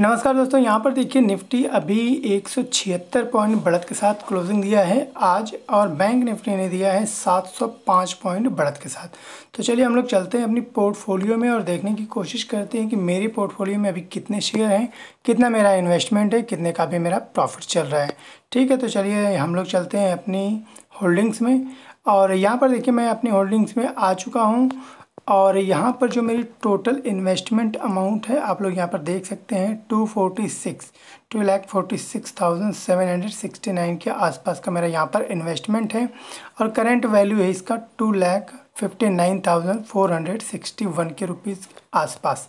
नमस्कार दोस्तों यहाँ पर देखिए निफ्टी अभी 176 पॉइंट बढ़त के साथ क्लोजिंग दिया है आज और बैंक निफ्टी ने दिया है 705 पॉइंट बढ़त के साथ तो चलिए हम लोग चलते हैं अपनी पोर्टफोलियो में और देखने की कोशिश करते हैं कि मेरी पोर्टफोलियो में अभी कितने शेयर हैं कितना मेरा इन्वेस्टमेंट है कितने का भी मेरा प्रॉफिट चल रहा है ठीक है तो चलिए हम लोग चलते हैं अपनी होल्डिंग्स में और यहाँ पर देखिए मैं अपनी होल्डिंग्स में आ चुका हूँ और यहाँ पर जो मेरी टोटल इन्वेस्टमेंट अमाउंट है आप लोग यहाँ पर देख सकते हैं two forty six two lakh forty six thousand seven hundred sixty nine के आसपास का मेरा यहाँ पर इन्वेस्टमेंट है और करेंट वैल्यू है इसका two lakh fifty nine thousand four hundred sixty one के रुपीज़ के आसपास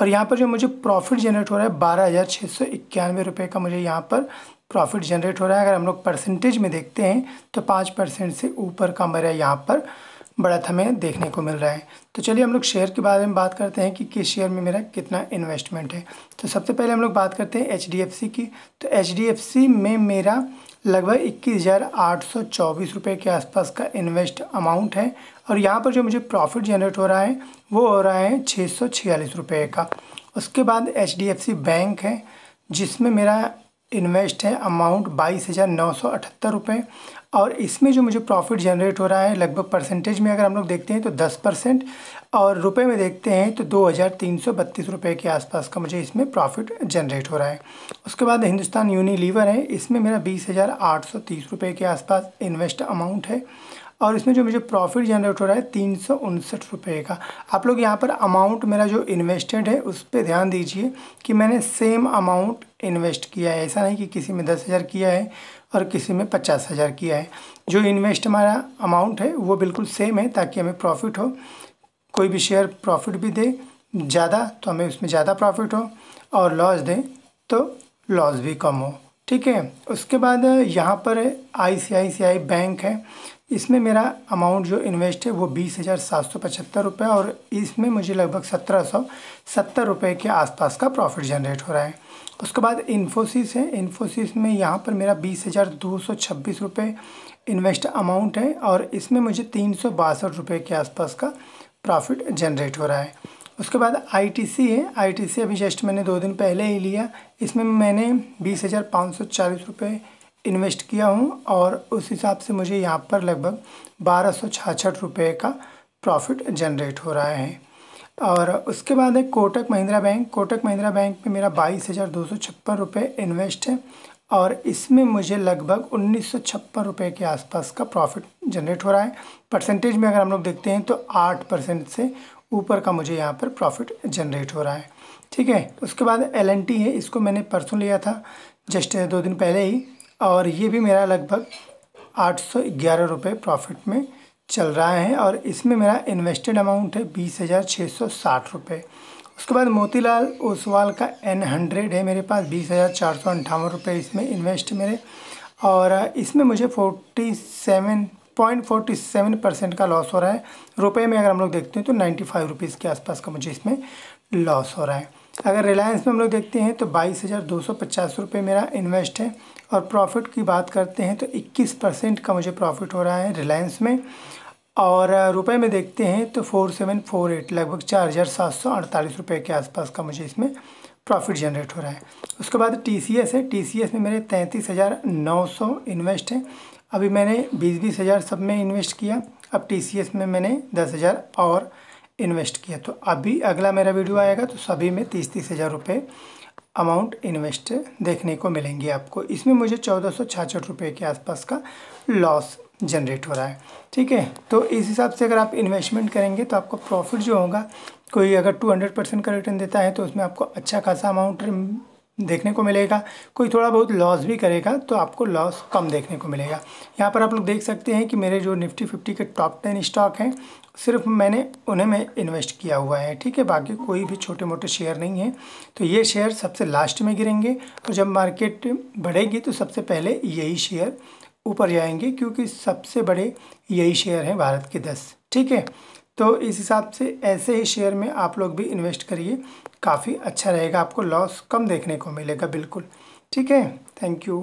और यहाँ पर जो मुझे प्रॉफिट जनरेट हो रहा है बारह हज़ार छः सौ इक्यानवे रुपये का मुझे यहाँ पर प्रॉफिट जनरेट हो रहा है अगर हम लोग परसेंटेज में देखते हैं तो पाँच परसेंट से ऊपर का मेरा यहाँ पर बढ़त हमें देखने को मिल रहा है तो चलिए हम लोग शेयर के बारे में बात करते हैं कि किस शेयर में मेरा कितना इन्वेस्टमेंट है तो सबसे पहले हम लोग बात करते हैं एच की तो एच में मेरा लगभग इक्कीस हज़ार आठ सौ चौबीस रुपये के आसपास का इन्वेस्ट अमाउंट है और यहाँ पर जो मुझे प्रॉफिट जनरेट हो रहा है वो हो रहा है छः सौ छियालीस रुपये का उसके बाद एच बैंक है जिसमें मेरा इन्वेस्ट है अमाउंट बाईस हज़ार नौ सौ अठहत्तर रुपये और इसमें जो मुझे प्रॉफिट जनरेट हो रहा है लगभग परसेंटेज में अगर हम लोग देखते हैं तो दस परसेंट और रुपए में देखते हैं तो दो हज़ार तीन सौ बत्तीस रुपये के आसपास का मुझे इसमें प्रॉफिट जनरेट हो रहा है उसके बाद हिंदुस्तान यूनिलीवर है इसमें मेरा बीस हज़ार आठ सौ तीस रुपये के आसपास इन्वेस्ट अमाउंट है और इसमें जो मुझे प्रॉफिट जनरेट हो रहा है तीन सौ उनसठ रुपये का आप लोग यहाँ पर अमाउंट मेरा जो इन्वेस्टेड है उस पर ध्यान दीजिए कि मैंने सेम अमाउंट इन्वेस्ट किया है ऐसा नहीं कि किसी में दस हज़ार किया है और किसी में पचास हज़ार किया है जो इन्वेस्ट हमारा अमाउंट है वो बिल्कुल सेम है ताकि हमें प्रॉफिट हो कोई भी शेयर प्रॉफिट भी दे ज़्यादा तो हमें उसमें ज़्यादा प्रॉफिट हो और लॉस दें तो लॉस भी कम हो ठीक है उसके बाद यहाँ पर आई आई सी आई बैंक है इसमें मेरा अमाउंट जो इन्वेस्ट है वो बीस हज़ार सात सौ पचहत्तर रुपये और इसमें मुझे लगभग सत्रह सौ सत्तर रुपये के आसपास का प्रॉफिट जनरेट हो रहा है उसके बाद इन्फोसिस है इन्फोसिस में यहाँ पर मेरा बीस हज़ार दो सौ छब्बीस रुपये इन्वेस्ट अमाउंट है और इसमें मुझे तीन सौ बासठ रुपये के आसपास का प्रॉफिट जनरेट हो रहा है उसके बाद आईटीसी है आईटीसी अभी जस्ट मैंने दो दिन पहले ही लिया इसमें मैंने बीस हज़ार पाँच सौ चालीस रुपये इन्वेस्ट किया हूँ और उस हिसाब से मुझे यहाँ पर लगभग बारह सौ छाछठ रुपये का प्रॉफिट जनरेट हो रहा है और उसके बाद है कोटक महिंद्रा बैंक कोटक महिंद्रा बैंक में मेरा बाईस हज़ार दो सौ छप्पन रुपये इन्वेस्ट है और इसमें मुझे लगभग उन्नीस सौ छप्पन रुपये के आसपास का प्रॉफिट जनरेट हो रहा है परसेंटेज में अगर हम लोग देखते हैं तो आठ परसेंट से ऊपर का मुझे यहाँ पर प्रॉफिट जनरेट हो रहा है ठीक है उसके बाद एल है इसको मैंने परसों लिया था जस्ट दो दिन पहले ही और ये भी मेरा लगभग आठ सौ ग्यारह रुपये प्रॉफिट में चल रहा है और इसमें मेरा इन्वेस्टेड अमाउंट है बीस हज़ार छः सौ साठ रुपये उसके बाद मोतीलाल ओसवाल का एन हंड्रेड है मेरे पास बीस हज़ार चार सौ अंठावन रुपये इसमें इन्वेस्ट मेरे और इसमें मुझे forty seven point forty seven percent का लॉस हो रहा है रुपए में अगर हम लोग देखते हैं तो नाइन्टी फाइव रुपीज़ के आसपास का मुझे इसमें लॉस हो रहा है अगर रिलायंस में हम लोग देखते हैं तो बाईस हज़ार दो सौ पचास रुपये मेरा इन्वेस्ट है और प्रॉफिट की बात करते हैं तो इक्कीस परसेंट का मुझे प्रॉफिट हो रहा है रिलायंस में और रुपए में देखते हैं तो फोर सेवन फोर एट लगभग चार हज़ार सात सौ अड़तालीस रुपये के आसपास का मुझे इसमें प्रॉफिट जनरेट हो रहा है उसके बाद टी सी एस है टी सी एस में मेरे तैंतीस हज़ार नौ सौ इन्वेस्ट है अभी मैंने बीस बीस हज़ार सब में इन्वेस्ट किया अब टी सी एस में मैंने दस हज़ार और इन्वेस्ट किया तो अभी अगला मेरा वीडियो आएगा तो सभी में तीस तीस हज़ार रुपये अमाउंट इन्वेस्ट देखने को मिलेंगे आपको इसमें मुझे चौदह सौ छाछठ रुपये के आसपास का लॉस जनरेट हो रहा है ठीक है तो इस हिसाब से अगर आप इन्वेस्टमेंट करेंगे तो आपको प्रॉफिट जो होगा कोई अगर 200 परसेंट का रिटर्न देता है तो उसमें आपको अच्छा खासा अमाउंट देखने को मिलेगा कोई थोड़ा बहुत लॉस भी करेगा तो आपको लॉस कम देखने को मिलेगा यहाँ पर आप लोग देख सकते हैं कि मेरे जो निफ्टी फिफ्टी के टॉप टेन स्टॉक हैं सिर्फ मैंने उन्हें में इन्वेस्ट किया हुआ है ठीक है बाकी कोई भी छोटे मोटे शेयर नहीं है तो ये शेयर सबसे लास्ट में गिरेंगे और जब मार्केट बढ़ेगी तो सबसे पहले यही शेयर ऊपर जाएंगे क्योंकि सबसे बड़े यही शेयर हैं भारत के दस ठीक है तो इस हिसाब से ऐसे ही शेयर में आप लोग भी इन्वेस्ट करिए काफ़ी अच्छा रहेगा आपको लॉस कम देखने को मिलेगा बिल्कुल ठीक है थैंक यू